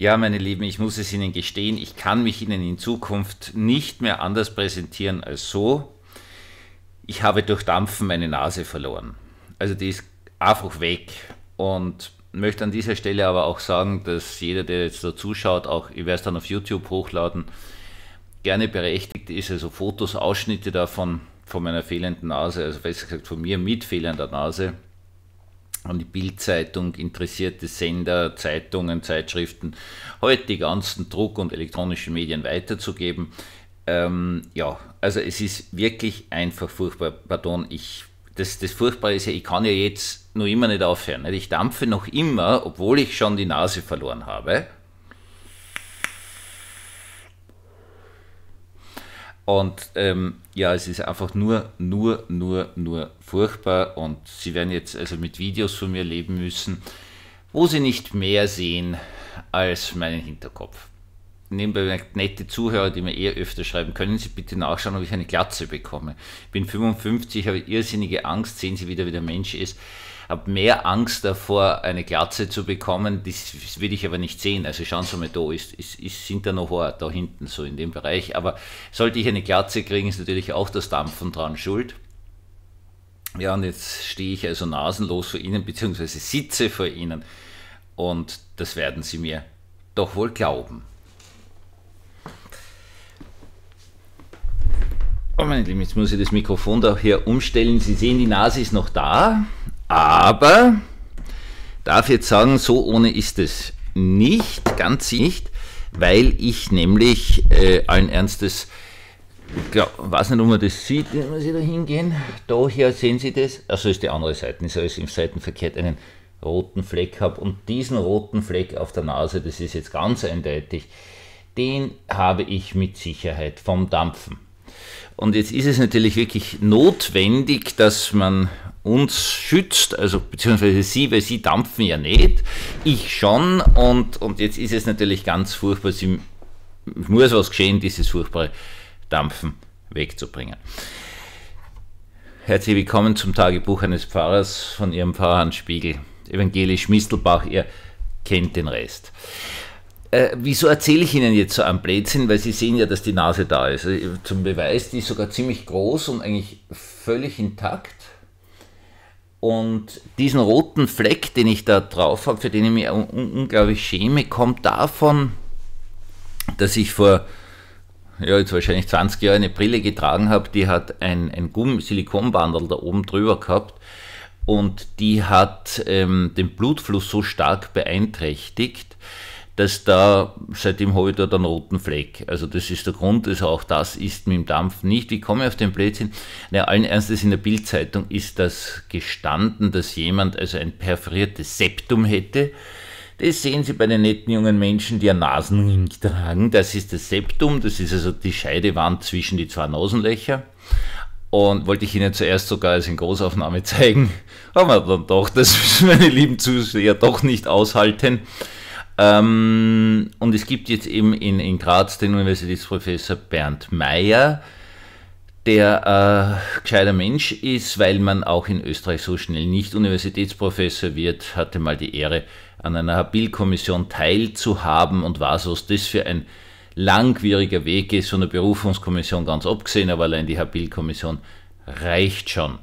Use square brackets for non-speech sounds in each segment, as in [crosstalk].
Ja, meine Lieben, ich muss es Ihnen gestehen, ich kann mich Ihnen in Zukunft nicht mehr anders präsentieren als so. Ich habe durch Dampfen meine Nase verloren. Also die ist einfach weg. Und möchte an dieser Stelle aber auch sagen, dass jeder, der jetzt da zuschaut, auch, ich werde es dann auf YouTube hochladen, gerne berechtigt ist, also Fotos, Ausschnitte davon, von meiner fehlenden Nase, also besser gesagt von mir mit fehlender Nase, an die Bildzeitung, interessierte Sender, Zeitungen, Zeitschriften, heute halt die ganzen Druck- und elektronischen Medien weiterzugeben. Ähm, ja, also es ist wirklich einfach furchtbar. Pardon, ich, das, das Furchtbare ist ja, ich kann ja jetzt nur immer nicht aufhören. Ich dampfe noch immer, obwohl ich schon die Nase verloren habe. Und ähm, ja, es ist einfach nur, nur, nur, nur furchtbar. Und sie werden jetzt also mit Videos von mir leben müssen, wo sie nicht mehr sehen als meinen Hinterkopf nebenbei nette Zuhörer, die mir eher öfter schreiben, können Sie bitte nachschauen, ob ich eine Glatze bekomme. Bin 55, habe irrsinnige Angst, sehen Sie wieder, wie der Mensch ist. Habe mehr Angst davor, eine Glatze zu bekommen, das, das will ich aber nicht sehen. Also schauen Sie mal, da ist, ist, ist, sind da noch Haare, da hinten so in dem Bereich. Aber sollte ich eine Glatze kriegen, ist natürlich auch das Dampfen dran schuld. Ja, und jetzt stehe ich also nasenlos vor Ihnen, beziehungsweise sitze vor Ihnen. Und das werden Sie mir doch wohl glauben. Meine Lieben, jetzt muss ich das Mikrofon da hier umstellen. Sie sehen, die Nase ist noch da, aber darf jetzt sagen, so ohne ist es nicht, ganz nicht, weil ich nämlich äh, allen Ernstes, ich glaub, weiß nicht, ob man das sieht, wenn man sie da hingehen. Da hier sehen Sie das, also ist die andere Seite, ist alles im Seitenverkehr einen roten Fleck habe und diesen roten Fleck auf der Nase, das ist jetzt ganz eindeutig, den habe ich mit Sicherheit vom Dampfen. Und jetzt ist es natürlich wirklich notwendig, dass man uns schützt, also beziehungsweise sie, weil sie dampfen ja nicht, ich schon. Und, und jetzt ist es natürlich ganz furchtbar, sie muss was geschehen, dieses furchtbare Dampfen wegzubringen. Herzlich willkommen zum Tagebuch eines Pfarrers von Ihrem Pfarrer Hans Spiegel, evangelisch Mistelbach, ihr kennt den Rest äh, wieso erzähle ich Ihnen jetzt so einen Blödsinn? Weil Sie sehen ja, dass die Nase da ist. Also, zum Beweis, die ist sogar ziemlich groß und eigentlich völlig intakt. Und diesen roten Fleck, den ich da drauf habe, für den ich mich unglaublich schäme, kommt davon, dass ich vor, ja, jetzt wahrscheinlich 20 Jahren eine Brille getragen habe, die hat ein, ein Gumm Silikonbandel da oben drüber gehabt und die hat ähm, den Blutfluss so stark beeinträchtigt, dass da, seitdem habe ich dort einen roten Fleck. Also das ist der Grund, also auch das ist mit dem Dampf nicht. Wie komme ich auf den Blödsinn. Na, allen Ernstes in der Bildzeitung ist das gestanden, dass jemand also ein perforiertes Septum hätte. Das sehen Sie bei den netten jungen Menschen, die einen Nasenring tragen. Das ist das Septum, das ist also die Scheidewand zwischen die zwei Nasenlöcher. Und wollte ich Ihnen zuerst sogar als in Großaufnahme [laughs] zeigen, aber dann doch, das müssen meine lieben Zuseher doch nicht aushalten. Ähm, und es gibt jetzt eben in, in Graz den Universitätsprofessor Bernd Meyer, der äh, gescheiter Mensch ist, weil man auch in Österreich so schnell nicht Universitätsprofessor wird, hatte mal die Ehre, an einer Habilkommission teilzuhaben und war so, was das für ein langwieriger Weg ist, von der Berufungskommission ganz abgesehen, aber allein die Habilkommission reicht schon.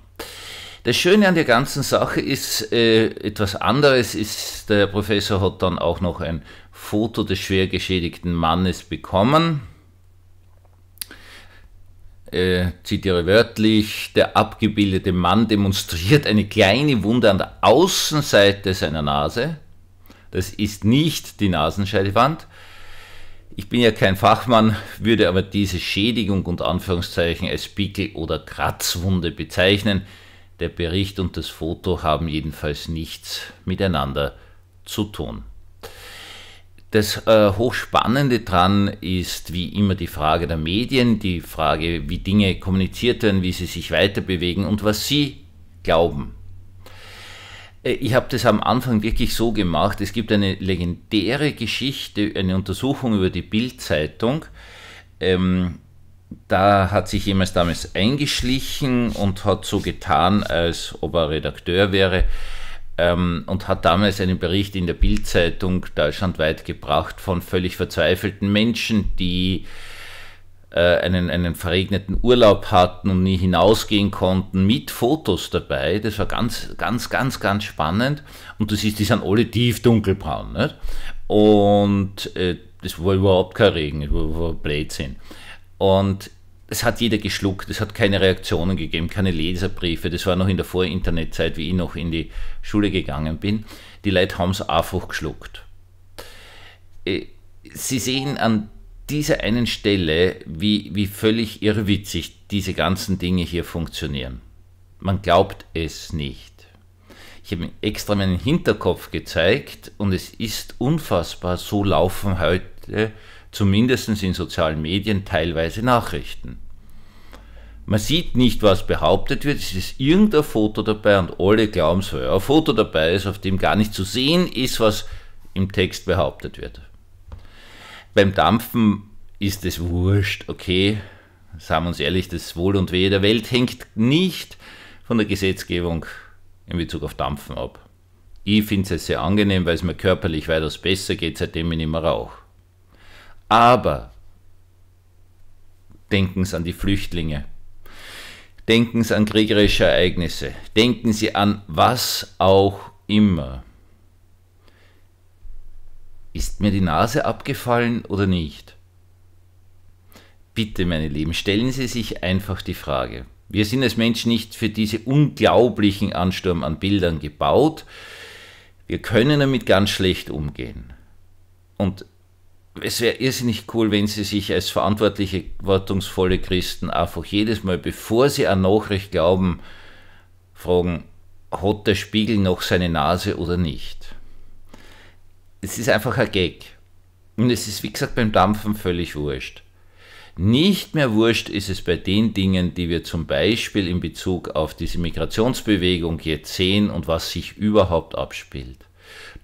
Das Schöne an der ganzen Sache ist, äh, etwas anderes ist, der Professor hat dann auch noch ein Foto des schwer geschädigten Mannes bekommen. Äh, zitiere wörtlich, der abgebildete Mann demonstriert eine kleine Wunde an der Außenseite seiner Nase. Das ist nicht die Nasenscheidewand. Ich bin ja kein Fachmann, würde aber diese Schädigung und Anführungszeichen als Pickel oder Kratzwunde bezeichnen. Der Bericht und das Foto haben jedenfalls nichts miteinander zu tun. Das äh, Hochspannende dran ist wie immer die Frage der Medien, die Frage, wie Dinge kommuniziert werden, wie sie sich weiterbewegen und was sie glauben. Äh, ich habe das am Anfang wirklich so gemacht. Es gibt eine legendäre Geschichte, eine Untersuchung über die Bild-Zeitung. Ähm, da hat sich jemand damals eingeschlichen und hat so getan, als ob er Redakteur wäre ähm, und hat damals einen Bericht in der Bildzeitung deutschlandweit gebracht von völlig verzweifelten Menschen, die äh, einen, einen verregneten Urlaub hatten und nie hinausgehen konnten, mit Fotos dabei. Das war ganz, ganz, ganz, ganz spannend. Und das ist, die sind alle tief dunkelbraun. Nicht? Und äh, das war überhaupt kein Regen, das war, war Blödsinn. Und es hat jeder geschluckt, es hat keine Reaktionen gegeben, keine Leserbriefe. Das war noch in der Vorinternetzeit, wie ich noch in die Schule gegangen bin. Die Leute haben es einfach geschluckt. Äh, Sie sehen an dieser einen Stelle, wie, wie völlig irrwitzig diese ganzen Dinge hier funktionieren. Man glaubt es nicht. Ich habe extra meinen Hinterkopf gezeigt und es ist unfassbar, so laufen heute zumindest in sozialen Medien teilweise Nachrichten. Man sieht nicht, was behauptet wird, es ist irgendein Foto dabei und alle glauben so, ein Foto dabei ist, auf dem gar nicht zu sehen ist, was im Text behauptet wird. Beim Dampfen ist es wurscht, okay, sagen wir uns ehrlich, das Wohl und Wehe der Welt hängt nicht von der Gesetzgebung in Bezug auf Dampfen ab. Ich finde es sehr angenehm, weil es mir körperlich weitaus besser geht, seitdem ich nicht mehr rauche. Aber denken Sie an die Flüchtlinge. Denken Sie an kriegerische Ereignisse. Denken Sie an was auch immer. Ist mir die Nase abgefallen oder nicht? Bitte, meine Lieben, stellen Sie sich einfach die Frage. Wir sind als Menschen nicht für diese unglaublichen Ansturm an Bildern gebaut. Wir können damit ganz schlecht umgehen. Und es wäre irrsinnig cool, wenn Sie sich als verantwortliche, wartungsvolle Christen einfach jedes Mal, bevor Sie an Nachricht glauben, fragen, hat der Spiegel noch seine Nase oder nicht? Es ist einfach ein Gag. Und es ist, wie gesagt, beim Dampfen völlig wurscht. Nicht mehr wurscht ist es bei den Dingen, die wir zum Beispiel in Bezug auf diese Migrationsbewegung jetzt sehen und was sich überhaupt abspielt.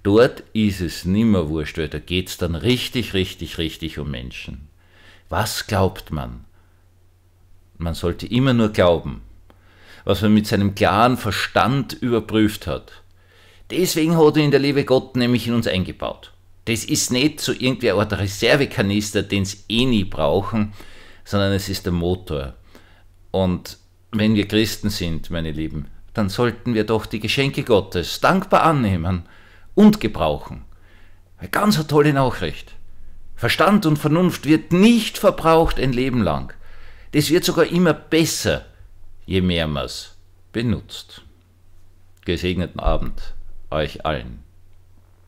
Dort ist es nimmer wurscht, weil da geht es dann richtig, richtig, richtig um Menschen. Was glaubt man? Man sollte immer nur glauben, was man mit seinem klaren Verstand überprüft hat. Deswegen hat ihn der liebe Gott nämlich in uns eingebaut. Das ist nicht so irgendwie ein Reservekanister, den es eh nie brauchen, sondern es ist der Motor. Und wenn wir Christen sind, meine Lieben, dann sollten wir doch die Geschenke Gottes dankbar annehmen und gebrauchen. Eine ganz tolle Nachricht. Verstand und Vernunft wird nicht verbraucht ein Leben lang. Das wird sogar immer besser, je mehr man es benutzt. Gesegneten Abend euch allen.